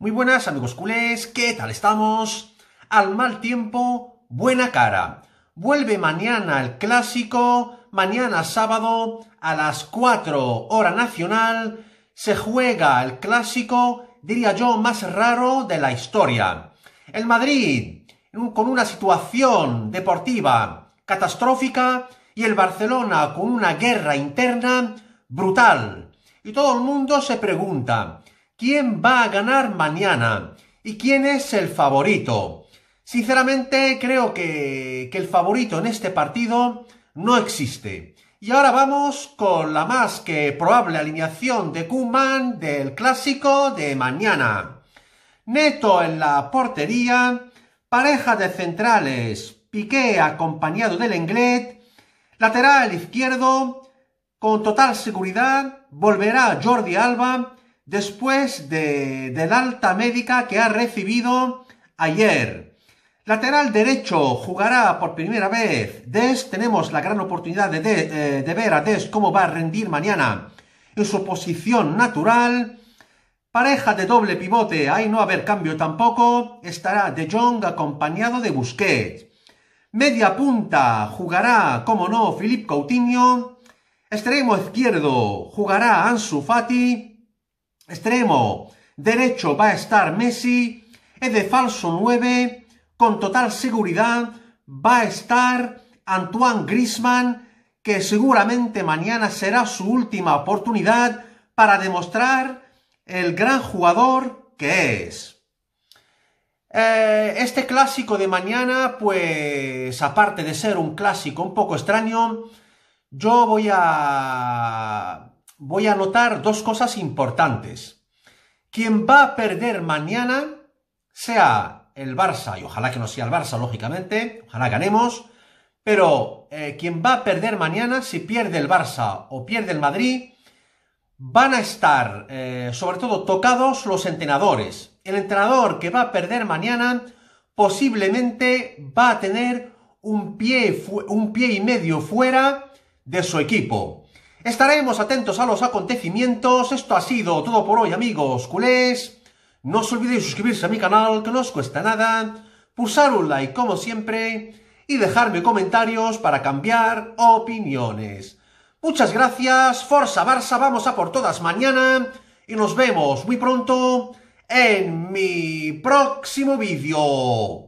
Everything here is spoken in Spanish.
Muy buenas amigos culés, ¿qué tal estamos? Al mal tiempo, buena cara. Vuelve mañana el clásico, mañana sábado a las 4 hora nacional se juega el clásico, diría yo, más raro de la historia. El Madrid, con una situación deportiva catastrófica y el Barcelona con una guerra interna brutal. Y todo el mundo se pregunta, quién va a ganar mañana y quién es el favorito. Sinceramente creo que, el favorito en este partido no existe. Y ahora vamos con la más que probable alineación de Kuman del clásico de mañana. Neto en la portería, pareja de centrales, Piqué acompañado del Englet, lateral izquierdo, con total seguridad volverá Jordi Alba después de, del alta médica que ha recibido ayer. Lateral derecho jugará por primera vez. Des, tenemos la gran oportunidad eh, de, ver a Des cómo va a rendir mañana en su posición natural. Pareja de doble pivote, ahí no haber cambio tampoco. Estará De Jong acompañado de Busquets. Media punta jugará, como no, Philippe Coutinho. Extremo izquierdo jugará Ansu Fati. Extremo derecho va a estar Messi. Es de falso 9. Con total seguridad va a estar Antoine Grisman, que seguramente mañana será su última oportunidad para demostrar el gran jugador que es. Eh, este clásico de mañana, pues aparte de ser un clásico un poco extraño, yo voy a voy a anotar dos cosas importantes. Quien va a perder mañana, sea el Barça, y ojalá que no sea el Barça, lógicamente, ojalá ganemos, pero eh, quien va a perder mañana, si pierde el Barça o pierde el Madrid, van a estar eh, sobre todo tocados los entrenadores. El entrenador que va a perder mañana posiblemente va a tener un pie, un pie y medio fuera de su equipo. Estaremos atentos a los acontecimientos. Esto ha sido todo por hoy, amigos culés. No os olvidéis suscribirse a mi canal, que no os cuesta nada. Pulsar un like, como siempre. Y dejarme comentarios para cambiar opiniones. Muchas gracias. Forza Barça, vamos a por todas mañana. Y nos vemos muy pronto en mi próximo vídeo.